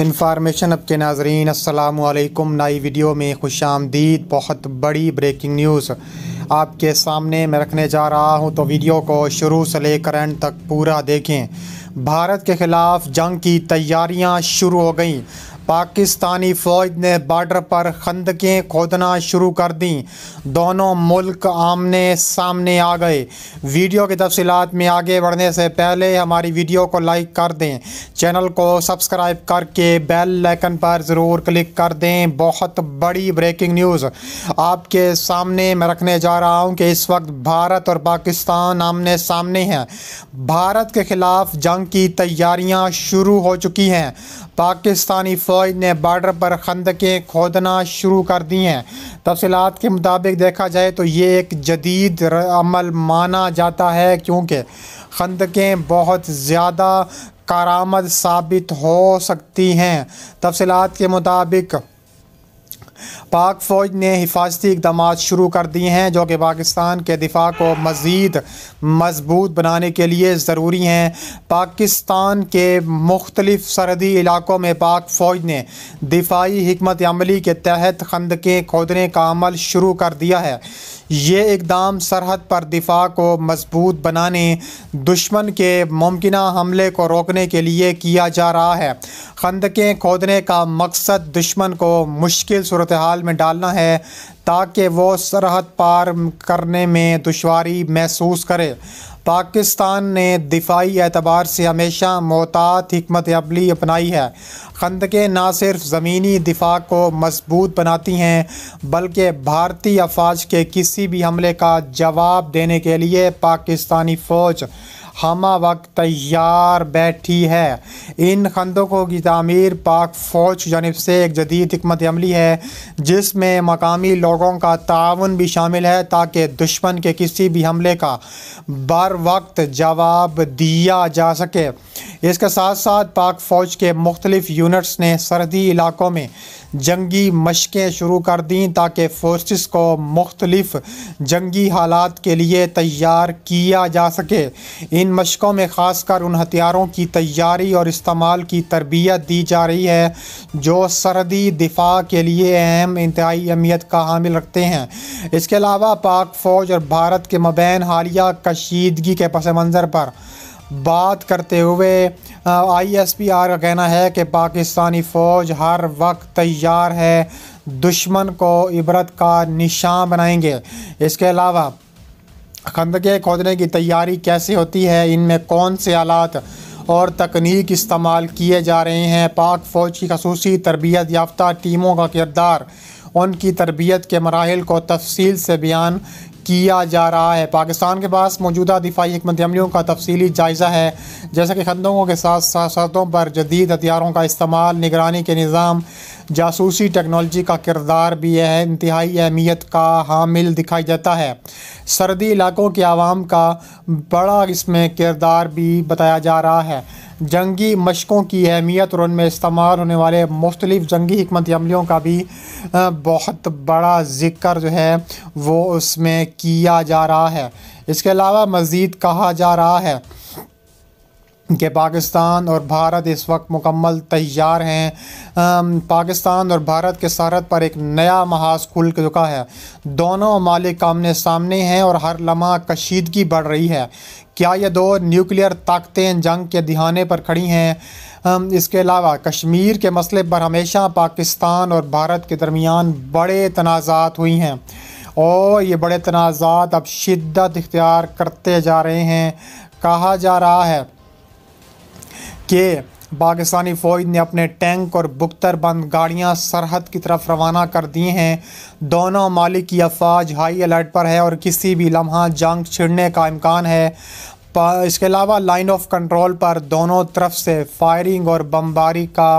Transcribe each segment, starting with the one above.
information अब के नाजरीन असलकुम नई वीडियो में खुश आमदीद बहुत बड़ी ब्रेकिंग न्यूज़ आपके सामने मैं रखने जा रहा हूं तो वीडियो को शुरू से लेकर एंड तक पूरा देखें भारत के ख़िलाफ़ जंग की तैयारियां शुरू हो गई पाकिस्तानी फ़ौज ने बॉर्डर पर खंदकें खोदना शुरू कर दी दोनों मुल्क आमने सामने आ गए वीडियो की तफसीत में आगे बढ़ने से पहले हमारी वीडियो को लाइक कर दें चैनल को सब्सक्राइब करके बेल लाइकन पर ज़रूर क्लिक कर दें बहुत बड़ी ब्रेकिंग न्यूज़ आपके सामने मैं रखने जा रहा हूँ कि इस वक्त भारत और पाकिस्तान आमने सामने हैं भारत के ख़िलाफ़ जंग की तैयारियाँ शुरू हो चुकी हैं पाकिस्तानी फ़ौज फौज ने बॉर्डर पर खंदकें खोदना शुरू कर दी हैं तफसलत के मुताबिक देखा जाए तो ये एक जदीद अमल माना जाता है क्योंकि खंदकें बहुत ज़्यादा कारामद साबित हो सकती हैं तफसलत के मुताबिक पाक फ़ौज ने हिफाजती इकदाम शुरू कर दिए हैं जो कि पाकिस्तान के दिफा को मज़ीद मजबूत बनाने के लिए ज़रूरी हैं पाकिस्तान के मुख्तलिफ सरहदी इलाकों में पाक फ़ौज ने दिफाई हमत अमली के तहत खंदकें खोदने का अमल शुरू कर दिया है ये इकदाम सरहद पर दिफा को मजबूत बनाने दुश्मन के मुमकिन हमले को रोकने के लिए किया जा रहा है खंदकें खोदने का मकसद दुश्मन को मुश्किल सूरत हाल में डालना है ताकि वो सरहद पार करने में दुशारी महसूस करे पाकिस्तान ने दिफाई एतबार से हमेशा मोहतात हमत अबली अपनाई है खंदकें ना सिर्फ ज़मीनी दिफा को मजबूत बनाती हैं बल्कि भारतीय अफवाज के किसी भी हमले का जवाब देने के लिए पाकिस्तानी फ़ौज हमा वक्त तैयार बैठी है इन खंदकों की तमीर पाक फ़ौज जानब से एक जदीद हमत अमली है जिसमें मकामी लोगों का ताउन भी शामिल है ताकि दुश्मन के किसी भी हमले का बर वक्त जवाब दिया जा सके इसके साथ साथ पाक फ़ौज के मुख्तलिफ यूनिट्स ने सरहदी इलाकों में जंगी मशकें शुरू कर दी ताकि फोर्स को मुख्तलिफ जंगी हालात के लिए तैयार किया जा सके इन मशक़ों में ख़ासकर उन हथियारों की तैयारी और इस्तेमाल की तरबियत दी जा रही है जो सरहदी दिफा के लिए अहम इंतहाई अहमियत का हामिल रखते हैं इसके अलावा पाक फ़ौज और भारत के मबैन हालिया कशीदगी के पस मंज़र पर बात करते हुए आई एस पी आर का कहना है कि पाकिस्तानी फ़ौज हर वक्त तैयार है दुश्मन को इबरत का निशान बनाएंगे इसके अलावा खंदकें खोदने की तैयारी कैसे होती है इनमें कौन से आलात और तकनीक इस्तेमाल किए जा रहे हैं पाक फ़ौज की खसूसी तरबियत याफ्ता टीमों का किरदार उनकी तरबियत के मराहल को तफसील से बयान किया जा रहा है पाकिस्तान के पास मौजूदा दिफाई हमत अमलियों का तफसीली जायज़ा है जैसे कि खंदकों के साथ साथ सतहों पर जदीद हथियारों का इस्तेमाल निगरानी के निज़ाम जासूसी टेक्नोलॉजी का किरदार भी यह इंतहाई अहमियत का हामिल दिखाई देता है सर्दी इलाकों के आवाम का बड़ा इसमें किरदार भी बताया जा रहा है जंगी मशक़ों की अहमियत और उनमें इस्तेमाल होने वाले मुख्तलिफ़ जंगी हमत अमलियों का भी बहुत बड़ा ज़िक्र जो है वो उसमें किया जा रहा है इसके अलावा मज़ीद कहा जा रहा है कि पाकिस्तान और भारत इस वक्त मुकम्मल तैयार हैं पाकिस्तान और भारत के सरहद पर एक नया महाज खुल चुका है दोनों मालिक आमने सामने हैं और हर लम्हा कशीदगी बढ़ रही है क्या ये दो न्यूक्लियर ताकतें जंग के दिहाने पर खड़ी हैं इसके अलावा कश्मीर के मसले पर हमेशा पाकिस्तान और भारत के दरमियान बड़े तनाज़ात हुई हैं और ये बड़े तनाज़ात अब शिद्दत इख्तियार करते जा रहे हैं कहा जा रहा है कि पाकिस्तानी फ़ौज ने अपने टैंक और बुख्तर बंद गाड़ियाँ सरहद की तरफ रवाना कर दी हैं दोनों मालिक की अफवाज हाई अलर्ट पर है और किसी भी लम्हा जंग छिड़ने का इम्कान है इसके अलावा लाइन ऑफ कंट्रोल पर दोनों तरफ से फायरिंग और बमबारी का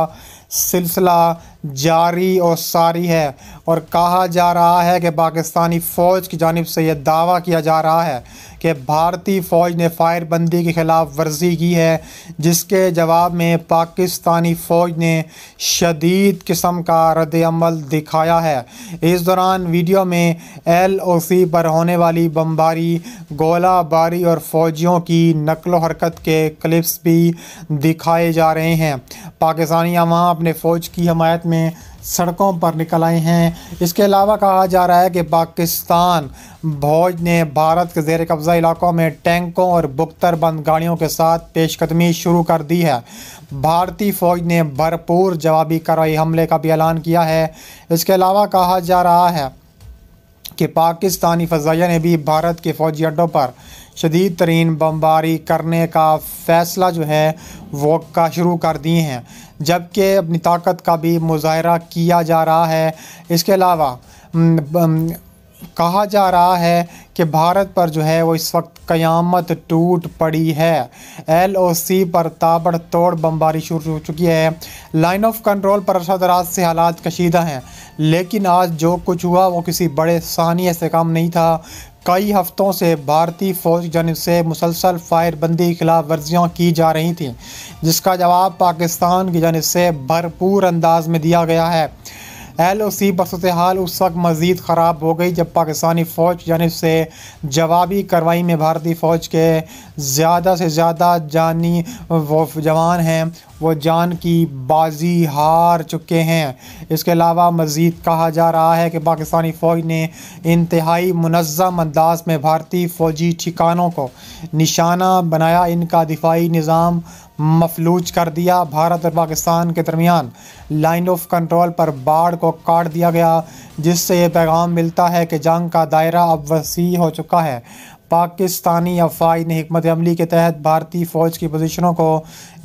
सिलसिला जारी और सारी है और कहा जा रहा है कि पाकिस्तानी फ़ौज की जानब से यह दावा किया जा रहा है कि भारतीय फ़ौज ने फायरबंदी के ख़िलाफ़ वर्जी की है जिसके जवाब में पाकिस्तानी फ़ौज ने शदीद किस्म का रद्दमल दिखाया है इस दौरान वीडियो में एल ओ सी पर होने वाली बमबारी गोलाबारी और फ़ौजियों की नकलोहरकत हरकत के क्लिप्स भी दिखाए जा रहे हैं पाकिस्तानी अवाम अपने फ़ौज की हमायत में सड़कों पर निकल आए हैं इसके अलावा कहा जा रहा है कि पाकिस्तान फौज ने भारत के जेर कब्ज़ा इलाकों में टैंकों और बुख्तर बंद गाड़ियों के साथ पेशकदमी शुरू कर दी है भारतीय फ़ौज ने भरपूर जवाबी कार्रवाई हमले का भी ऐलान किया है इसके अलावा कहा जा रहा है कि पाकिस्तानी फ़जाइया ने भी भारत के फ़ौजी अड्डों पर शदीद तरीन बमबारी करने का फ़ैसला जो है वो का शुरू कर दिए हैं जबकि अपनी ताकत का भी मुजाहरा किया जा रहा है इसके अलावा कहा जा रहा है कि भारत पर जो है वो इस वक्त क़यामत टूट पड़ी है एल ओ सी पर ताबड़तोड़ बमबारी शुरू हो चुकी है लाइन ऑफ कंट्रोल पर अरसा दराज से हालात कशीदा हैं लेकिन आज जो कुछ हुआ वो किसी बड़े सानिया से काम नहीं था कई हफ्तों से भारतीय फौज की जानब से मुसलसल फायरबंदी खिलाफ वर्जियाँ की जा रही थी जिसका जवाब पाकिस्तान की जानब से भरपूर अंदाज में दिया गया है एल ओ सी बसत हाल उस वक्त मज़ीद ख़राब हो गई जब पाकिस्तानी फ़ौज जानब से जवाबी कार्रवाई में भारतीय फ़ौज के ज़्यादा से ज़्यादा जानी वो जवान हैं वो जान की बाजी हार चुके हैं इसके अलावा मज़ीद कहा जा रहा है कि पाकिस्तानी फ़ौज ने इंतहाई मनज़म अंदाज में भारतीय फ़ौजी ठिकानों को निशाना बनाया इनका दिफाई निज़ाम मफलूज कर दिया भारत और पाकिस्तान के दरमियान लाइन ऑफ कंट्रोल पर बाढ़ को काट दिया गया जिससे यह पैगाम मिलता है कि जंग का दायरा अब वसी हो चुका है पाकिस्तानी अफवाज ने हमत अमली के तहत भारतीय फ़ौज की पोजीशनों को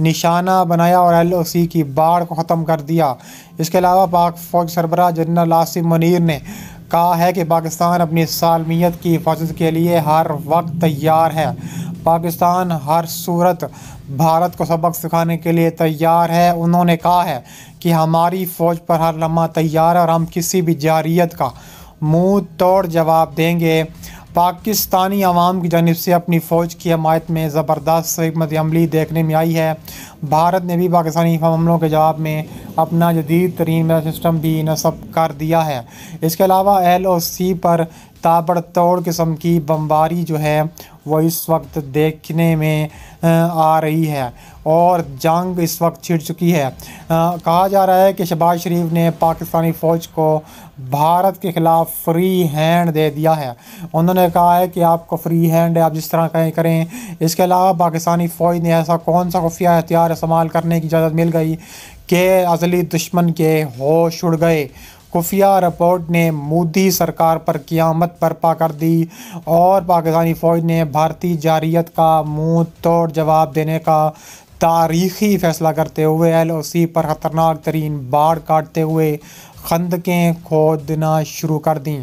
निशाना बनाया और एल ओ सी की बाढ़ को ख़त्म कर दिया इसके अलावा पाक फ़ौज सरबरा जनरल आसिम मनिर ने कहा है कि पाकिस्तान अपनी सालमियत की हिफाजत के लिए हर वक्त तैयार है पाकिस्तान हर सूरत भारत को सबक सिखाने के लिए तैयार है उन्होंने कहा है कि हमारी फ़ौज पर हर लम्हा तैयार है और हम किसी भी जारियत का मुँह तोड़ जवाब देंगे पाकिस्तानी आवाम की जानब से अपनी फ़ौज की हमायत में ज़बरदस्त हमत अमली देखने में आई है भारत ने भी पाकिस्तानी हमलों के जवाब में अपना जदीद तरीन सिस्टम भी नस्ब कर दिया है इसके अलावा एल ओ सी पर ताबड़तोड़ किस्म की बमबारी जो है वो इस वक्त देखने में आ रही है और जंग इस वक्त छिड़ चुकी है आ, कहा जा रहा है कि शहबाज शरीफ ने पाकिस्तानी फ़ौज को भारत के ख़िलाफ़ फ्री हैंड दे दिया है उन्होंने कहा है कि आपको फ्री हैंड है आप जिस तरह कहें करें इसके अलावा पाकिस्तानी फ़ौज ने ऐसा कौन सा खुफिया हथियार इस्तेमाल करने की इजाज़त मिल गई कि अजली दुश्मन के होश उड़ गए खुफिया रिपोर्ट ने मोदी सरकार पर क़ियामत बर्पा कर दी और पाकिस्तानी फ़ौज ने भारतीय जारियत का मुँह तोड़ जवाब देने का तारीखी फैसला करते हुए एल ओ सी पर ख़तरनाक तरीन बाढ़ काटते हुए खंदकें खोदना शुरू कर दी